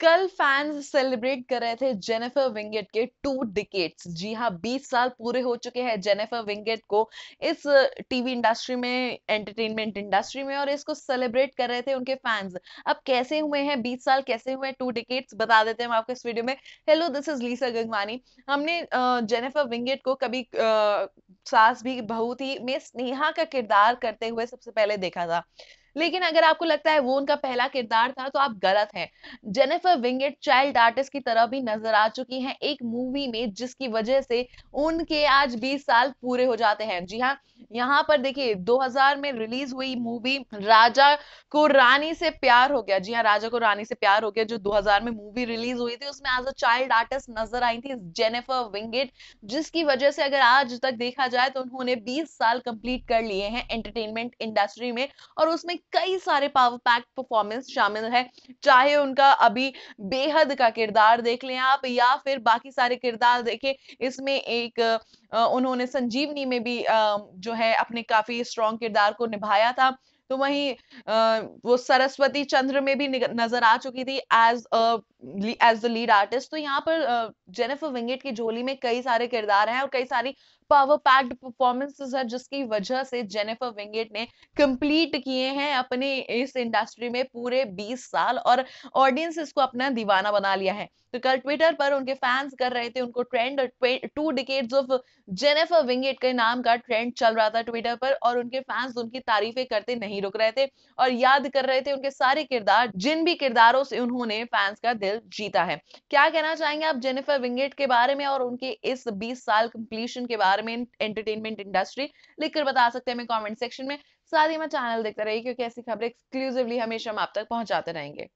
कल fans celebrate कर रहे थे जेनिफर विंगेट के टू डिकेट्स जी हाँ 20 साल पूरे हो चुके हैं जेनिफर विंगेट को इस टीवी इंडस्ट्री में एंटरटेनमेंट इंडस्ट्री में और इसको सेलिब्रेट कर रहे थे उनके फैंस अब कैसे हुए हैं 20 साल कैसे हुए टू डिकेट्स बता देते हैं हम आपको इस वीडियो में hello this is Lisa Gangwani हमने जेनेफर विंगेट को कभी सास भी बहू थी में स्नेहा का किरदार करते हुए सबसे पहले देखा था लेकिन अगर आपको लगता है वो उनका पहला किरदार था तो आप गलत हैं जेनिफर विंगेट चाइल्ड आर्टिस्ट की तरह भी नजर आ चुकी हैं एक मूवी में जिसकी वजह से उनके आज 20 साल पूरे हो जाते हैं जी हाँ यहाँ पर देखिए 2000 में रिलीज हुई मूवी राजा को रानी से प्यार हो गया जी हाँ राजा को रानी से प्यार हो गया जो 2000 में मूवी रिलीज हुई थी उसमें एज अ चाइल्ड आर्टिस्ट नजर आई थी जेनेफर विंगेट जिसकी वजह से अगर आज तक देखा जाए तो उन्होंने 20 साल कंप्लीट कर लिए हैं एंटरटेनमेंट इंडस्ट्री में और उसमें कई सारे पावर पैक परफॉर्मेंस शामिल है चाहे उनका अभी बेहद का किरदार देख लें आप या फिर बाकी सारे किरदार देखे इसमें एक उन्होंने संजीवनी में भी जो है है अपने काफी स्ट्रॉन्ग किरदार को निभाया था तो वहीं वो सरस्वती चंद्र में भी नजर आ चुकी थी as a as the lead artist तो यहाँ पर जेनिफर विंगेट की झोली में कई सारे किरदार हैं और कई सारी पावर पैक्ड परफॉर्मेंसेस है जिसकी वजह से जेनिफर विंगेट ने कंप्लीट किए हैं अपने इस इंडस्ट्री में पूरे 20 साल और ऑडियंस इसको अपना दीवाना बना लिया है तो कल ट्विटर पर उनके फैंस कर रहे थे उनको trend two decades of Jennifer Winget के नाम का ट्रेंड चल रहा था ट्विटर पर और उनके फैंस उनकी तारीफें करते नहीं रुक रहे थे और याद कर रहे थे उनके सारे किरदार जिन भी किरदारों से उन्होंने फैंस का दिल मेडल जीता है क्या कहना चाहेंगे आप जेनिफर विंगेट के बारे में और उनके इस 20 साल कंप्लीशन के बारे में एंटरटेनमेंट इंडस्ट्री लिखकर बता सकते हैं हमें कमेंट सेक्शन में साथ ही मैं चैनल देखते रहिए क्योंकि ऐसी खबरें एक्सक्लूसिवली हमेशा हम आप तक पहुंचाते रहेंगे